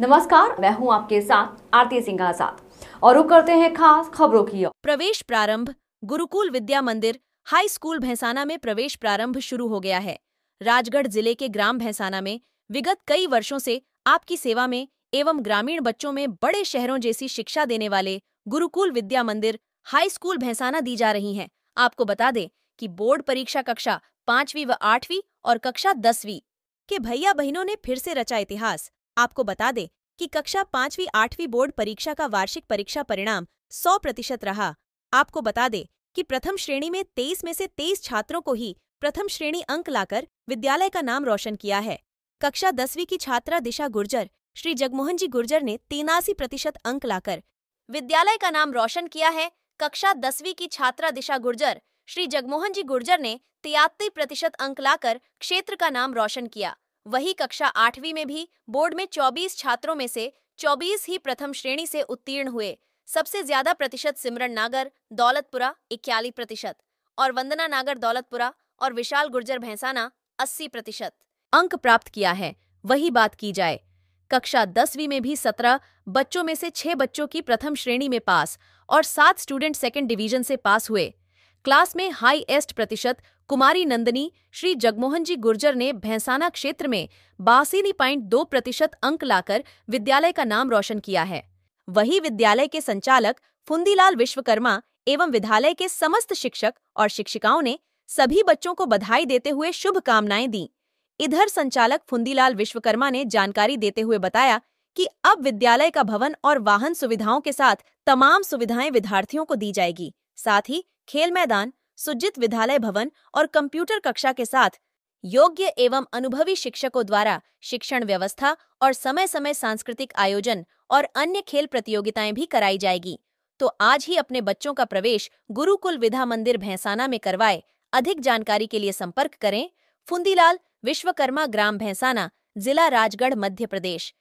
नमस्कार मैं हूं आपके साथ आरती सिंह साथ और रुक करते हैं खास खबरों की प्रवेश प्रारंभ गुरुकुल विद्या मंदिर हाई स्कूल भैंसाना में प्रवेश प्रारंभ शुरू हो गया है राजगढ़ जिले के ग्राम भैंसाना में विगत कई वर्षों से आपकी सेवा में एवं ग्रामीण बच्चों में बड़े शहरों जैसी शिक्षा देने वाले गुरुकुल विद्या मंदिर हाई स्कूल भैंसाना दी जा रही है आपको बता दें कि बोर्ड परीक्षा कक्षा पांचवी व आठवीं और कक्षा दसवीं के भैया बहनों ने फिर से रचा इतिहास आपको बता दें कि कक्षा पांचवी आठवीं बोर्ड परीक्षा का वार्षिक परीक्षा परिणाम सौ प्रतिशत रहा आपको बता दें कि प्रथम श्रेणी में तेईस में से तेईस छात्रों को ही प्रथम श्रेणी अंक लाकर विद्यालय का नाम रोशन किया है कक्षा दसवीं की छात्रा दिशा गुर्जर श्री जगमोहन जी गुर्जर ने तिनासी प्रतिशत अंक लाकर विद्यालय का नाम रोशन किया है कक्षा दसवीं की छात्रा दिशा गुर्जर श्री जगमोहन जी गुर्जर ने तिहत्तर प्रतिशत अंक लाकर क्षेत्र का नाम रोशन किया वही कक्षा आठवीं में भी बोर्ड में 24 छात्रों में से 24 ही प्रथम श्रेणी से उत्तीर्ण हुए सबसे ज्यादा प्रतिशत सिमरन नागर दौलतपुरा इक्याली प्रतिशत और वंदना नागर दौलतपुरा और विशाल गुर्जर भैंसाना अस्सी प्रतिशत अंक प्राप्त किया है वही बात की जाए कक्षा दसवीं में भी सत्रह बच्चों में से छह बच्चों की प्रथम श्रेणी में पास और सात स्टूडेंट सेकेंड डिवीजन से पास हुए क्लास में हाईएस्ट प्रतिशत कुमारी नंदनी श्री जगमोहन जी गुर्जर ने भैंसाना क्षेत्र में बासीनी पॉइंट दो प्रतिशत अंक लाकर विद्यालय का नाम रोशन किया है वही विद्यालय के संचालक फुंदीलाल विश्वकर्मा एवं विद्यालय के समस्त शिक्षक और शिक्षिकाओं ने सभी बच्चों को बधाई देते हुए शुभकामनाएं दी इधर संचालक फुंदीलाल विश्वकर्मा ने जानकारी देते हुए बताया कि अब विद्यालय का भवन और वाहन सुविधाओं के साथ तमाम सुविधाएं विद्यार्थियों को दी जाएगी साथ ही खेल मैदान सुजित विद्यालय भवन और कंप्यूटर कक्षा के साथ योग्य एवं अनुभवी शिक्षकों द्वारा शिक्षण व्यवस्था और समय समय सांस्कृतिक आयोजन और अन्य खेल प्रतियोगिताएं भी कराई जाएगी तो आज ही अपने बच्चों का प्रवेश गुरुकुल विधा मंदिर भैंसाना में करवाए अधिक जानकारी के लिए संपर्क करें फुंदीलाल विश्वकर्मा ग्राम भैंसाना जिला राजगढ़ मध्य प्रदेश